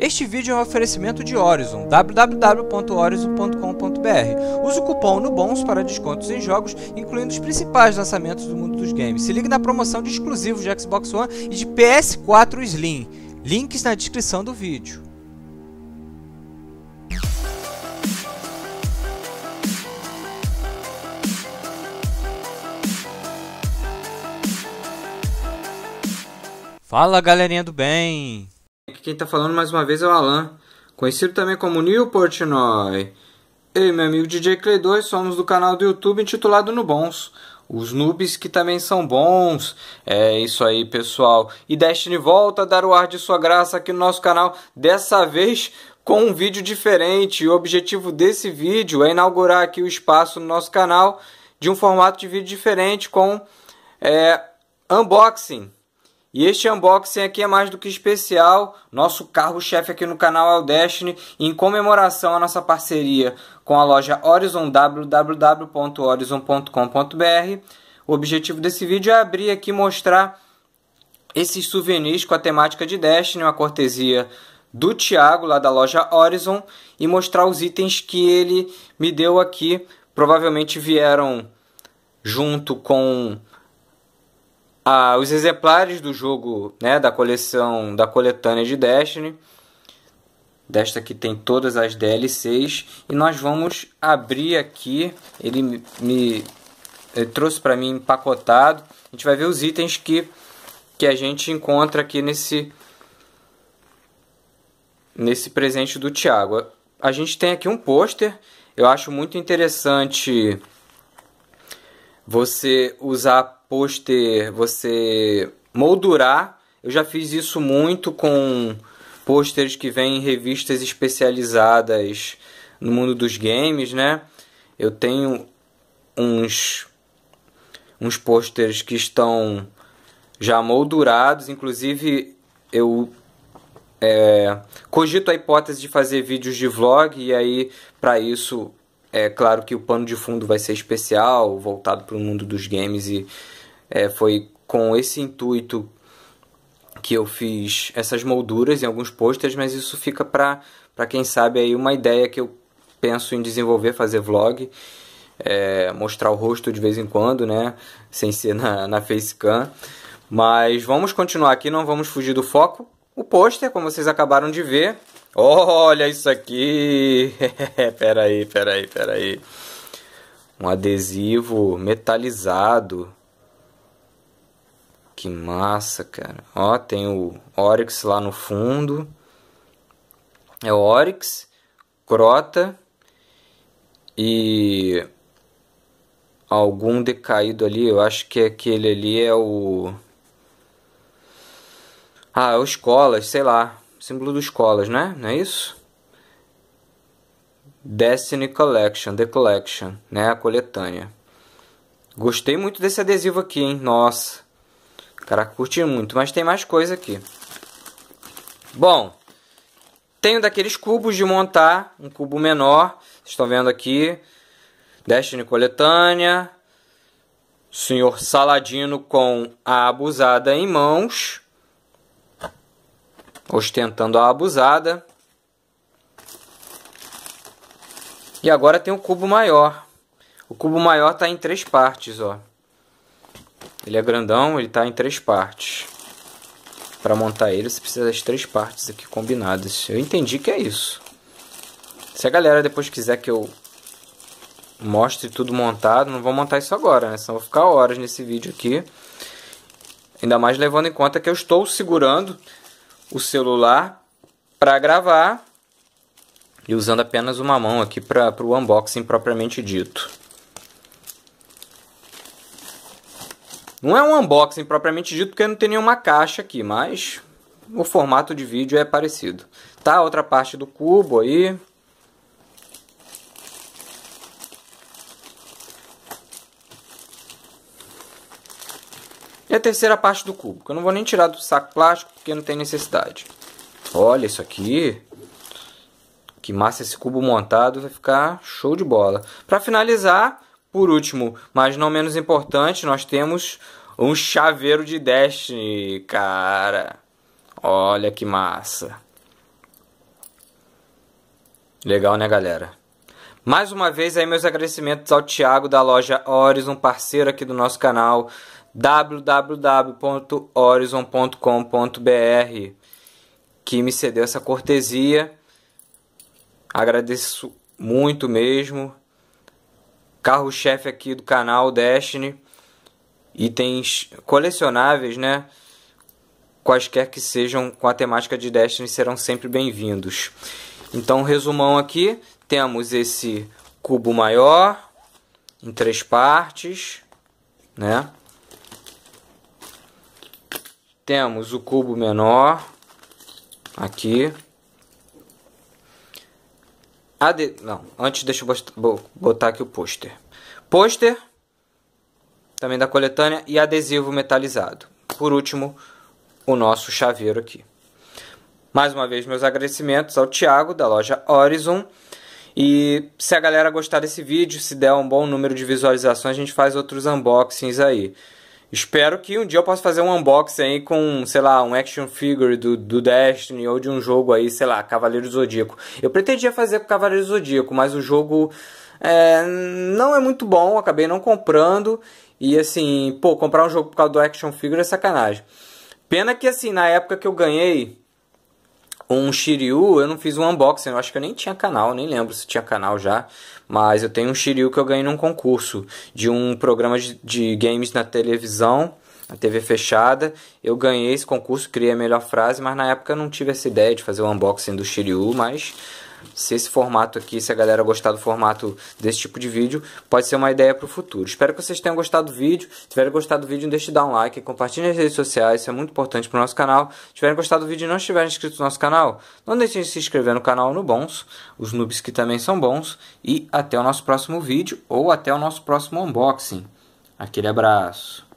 Este vídeo é um oferecimento de Horizon, www.horizon.com.br. Use o cupom NUBONS para descontos em jogos, incluindo os principais lançamentos do mundo dos games. Se ligue na promoção de exclusivos de Xbox One e de PS4 Slim. Links na descrição do vídeo. Fala galerinha do bem! Aqui quem está falando mais uma vez é o Alan, conhecido também como Neil Portnoy. Ei, e meu amigo DJ Clay 2 somos do canal do YouTube intitulado No Bons. Os noobs que também são bons. É isso aí, pessoal. E Destiny volta a dar o ar de sua graça aqui no nosso canal. Dessa vez com um vídeo diferente. o objetivo desse vídeo é inaugurar aqui o espaço no nosso canal de um formato de vídeo diferente com é, unboxing e este unboxing aqui é mais do que especial, nosso carro-chefe aqui no canal é o Destiny, em comemoração à nossa parceria com a loja Horizon, www.horizon.com.br. O objetivo desse vídeo é abrir aqui e mostrar esses souvenirs com a temática de Destiny, uma cortesia do Thiago lá da loja Horizon, e mostrar os itens que ele me deu aqui, provavelmente vieram junto com ah, os exemplares do jogo, né, da coleção, da coletânea de Destiny. Desta que tem todas as DLCs. E nós vamos abrir aqui. Ele me, ele trouxe para mim empacotado. A gente vai ver os itens que, que a gente encontra aqui nesse, nesse presente do Thiago. A gente tem aqui um pôster. Eu acho muito interessante você usar pôster você moldurar. Eu já fiz isso muito com pôsteres que vêm em revistas especializadas no mundo dos games, né? Eu tenho uns uns pôsteres que estão já moldurados, inclusive eu é, cogito a hipótese de fazer vídeos de vlog e aí para isso é claro que o pano de fundo vai ser especial, voltado para o mundo dos games e é, foi com esse intuito que eu fiz essas molduras em alguns posters, mas isso fica para quem sabe aí uma ideia que eu penso em desenvolver, fazer vlog, é, mostrar o rosto de vez em quando, né? Sem ser na, na facecam. Mas vamos continuar aqui, não vamos fugir do foco. O pôster, como vocês acabaram de ver. Olha isso aqui! peraí, peraí, peraí. Um adesivo metalizado que massa, cara. Ó, tem o Oryx lá no fundo. É o Oryx, Crota e algum decaído ali. Eu acho que aquele ali é o... Ah, é o Escolas, sei lá. Símbolo do Escolas, né? Não é isso? Destiny Collection, The Collection, né? A coletânea. Gostei muito desse adesivo aqui, hein? Nossa cara curte muito, mas tem mais coisa aqui. Bom, tenho daqueles cubos de montar, um cubo menor, vocês estão vendo aqui, Destiny Coletânea, Senhor Saladino com a abusada em mãos, ostentando a abusada. E agora tem o um cubo maior. O cubo maior está em três partes, ó. Ele é grandão, ele está em três partes. Para montar ele, você precisa das três partes aqui combinadas. Eu entendi que é isso. Se a galera depois quiser que eu mostre tudo montado, não vou montar isso agora, né? Senão vou ficar horas nesse vídeo aqui. Ainda mais levando em conta que eu estou segurando o celular para gravar e usando apenas uma mão aqui para o unboxing propriamente dito. Não é um unboxing propriamente dito, porque não tem nenhuma caixa aqui, mas o formato de vídeo é parecido. Tá outra parte do cubo aí. E a terceira parte do cubo, que eu não vou nem tirar do saco plástico, porque não tem necessidade. Olha isso aqui. Que massa esse cubo montado, vai ficar show de bola. Para finalizar, por último, mas não menos importante, nós temos um chaveiro de Destiny, cara. Olha que massa. Legal, né, galera? Mais uma vez aí meus agradecimentos ao Thiago da loja Horizon, parceiro aqui do nosso canal www.horizon.com.br, que me cedeu essa cortesia. Agradeço muito mesmo carro-chefe aqui do canal Destiny. Itens colecionáveis, né? Quaisquer que sejam com a temática de Destiny serão sempre bem-vindos. Então, resumão aqui, temos esse cubo maior em três partes, né? Temos o cubo menor aqui, Ade... Ah, não, antes deixa eu botar aqui o pôster. Pôster, também da coletânea, e adesivo metalizado. Por último, o nosso chaveiro aqui. Mais uma vez, meus agradecimentos ao Thiago, da loja Horizon. E se a galera gostar desse vídeo, se der um bom número de visualizações, a gente faz outros unboxings aí. Espero que um dia eu possa fazer um unboxing aí com, sei lá, um action figure do, do Destiny ou de um jogo aí, sei lá, Cavaleiro Zodíaco. Eu pretendia fazer com Cavaleiro Zodíaco, mas o jogo é, não é muito bom, acabei não comprando. E assim, pô, comprar um jogo por causa do action figure é sacanagem. Pena que assim, na época que eu ganhei, um Shiryu, eu não fiz um unboxing, eu acho que eu nem tinha canal, nem lembro se tinha canal já, mas eu tenho um Shiryu que eu ganhei num concurso de um programa de, de games na televisão, na TV fechada. Eu ganhei esse concurso, criei a melhor frase, mas na época eu não tive essa ideia de fazer o um unboxing do Shiryu, mas se esse formato aqui, se a galera gostar do formato desse tipo de vídeo, pode ser uma ideia para o futuro. Espero que vocês tenham gostado do vídeo. Se tiverem gostado do vídeo, não deixe de dar um like, compartilhe nas redes sociais, isso é muito importante para o nosso canal. Se tiverem gostado do vídeo e não estiverem inscritos no nosso canal, não deixem de se inscrever no canal no Bons, os noobs que também são bons. E até o nosso próximo vídeo ou até o nosso próximo unboxing. Aquele abraço.